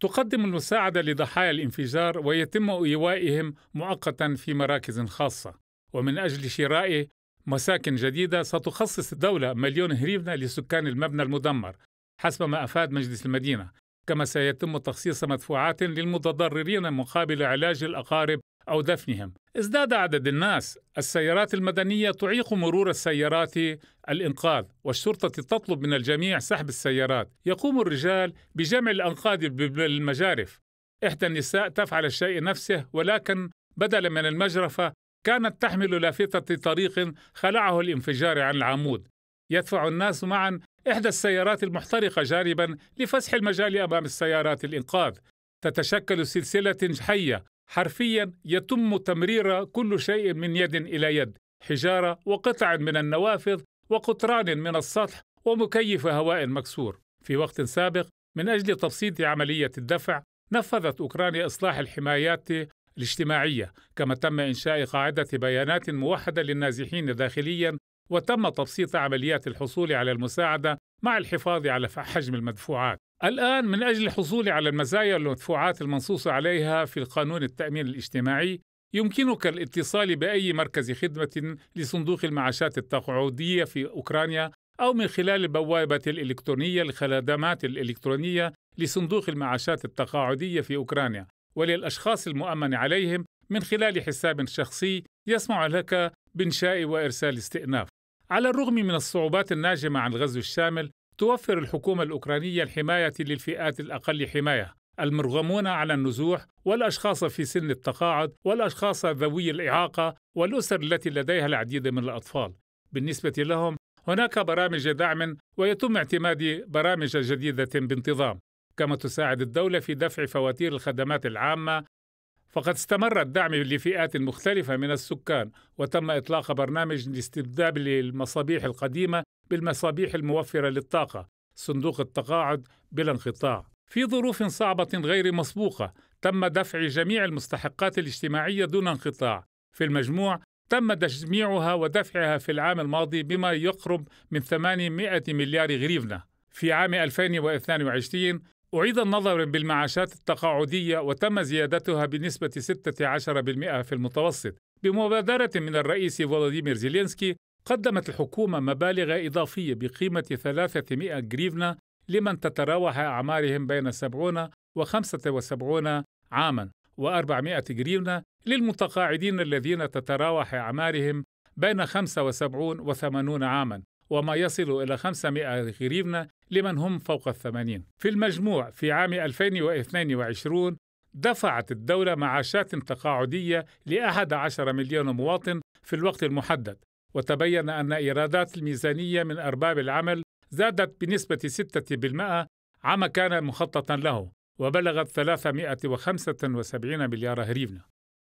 تقدم المساعدة لضحايا الانفجار ويتم إيوائهم مؤقتا في مراكز خاصة ومن أجل شراء مساكن جديدة ستخصص الدولة مليون هريفنا لسكان المبنى المدمر حسب ما أفاد مجلس المدينة كما سيتم تخصيص مدفوعات للمتضررين مقابل علاج الأقارب أو دفنهم ازداد عدد الناس السيارات المدنية تعيق مرور السيارات الإنقاذ والشرطة تطلب من الجميع سحب السيارات يقوم الرجال بجمع الأنقاض بالمجارف إحدى النساء تفعل الشيء نفسه ولكن بدلا من المجرفة كانت تحمل لافتة طريق خلعه الانفجار عن العمود يدفع الناس معا إحدى السيارات المحترقة جانبا لفسح المجال أمام السيارات الإنقاذ تتشكل سلسلة حية حرفيا يتم تمرير كل شيء من يد الى يد حجاره وقطع من النوافذ وقطران من السطح ومكيف هواء مكسور في وقت سابق من اجل تبسيط عمليه الدفع نفذت اوكرانيا اصلاح الحمايات الاجتماعيه كما تم انشاء قاعده بيانات موحده للنازحين داخليا وتم تبسيط عمليات الحصول على المساعده مع الحفاظ على حجم المدفوعات الآن من أجل الحصول على المزايا والمدفوعات المنصوص عليها في القانون التأمين الاجتماعي يمكنك الاتصال بأي مركز خدمة لصندوق المعاشات التقاعدية في أوكرانيا أو من خلال البوابة الإلكترونية للخدمات الإلكترونية لصندوق المعاشات التقاعدية في أوكرانيا وللأشخاص المؤمن عليهم من خلال حساب شخصي يسمح لك بإنشاء وإرسال استئناف. على الرغم من الصعوبات الناجمة عن الغزو الشامل، توفر الحكومة الأوكرانية الحماية للفئات الأقل حماية المرغمون على النزوح والأشخاص في سن التقاعد والأشخاص ذوي الإعاقة والأسر التي لديها العديد من الأطفال بالنسبة لهم هناك برامج دعم ويتم اعتماد برامج جديدة بانتظام كما تساعد الدولة في دفع فواتير الخدمات العامة فقد استمر الدعم لفئات مختلفة من السكان وتم إطلاق برنامج لاستبدال المصابيح القديمة بالمصابيح الموفرة للطاقة صندوق التقاعد بلا انقطاع في ظروف صعبة غير مسبوقة تم دفع جميع المستحقات الاجتماعية دون انقطاع في المجموع تم تجميعها ودفعها في العام الماضي بما يقرب من 800 مليار غريفنا في عام 2022 أعيد النظر بالمعاشات التقاعدية وتم زيادتها بنسبة 16% في المتوسط بمبادرة من الرئيس فولاديمير زيلينسكي قدمت الحكومة مبالغ إضافية بقيمة 300 جريفنا لمن تتراوح أعمارهم بين 70 و 75 عاما و400 جريفنا للمتقاعدين الذين تتراوح أعمارهم بين 75 و 80 عاما وما يصل إلى 500 جريفنا لمن هم فوق الثمانين في المجموع في عام 2022 دفعت الدولة معاشات تقاعدية لأحد عشر مليون مواطن في الوقت المحدد وتبين أن إيرادات الميزانية من أرباب العمل زادت بنسبة 6% عما كان مخططا له وبلغت 375 مليار هريفنا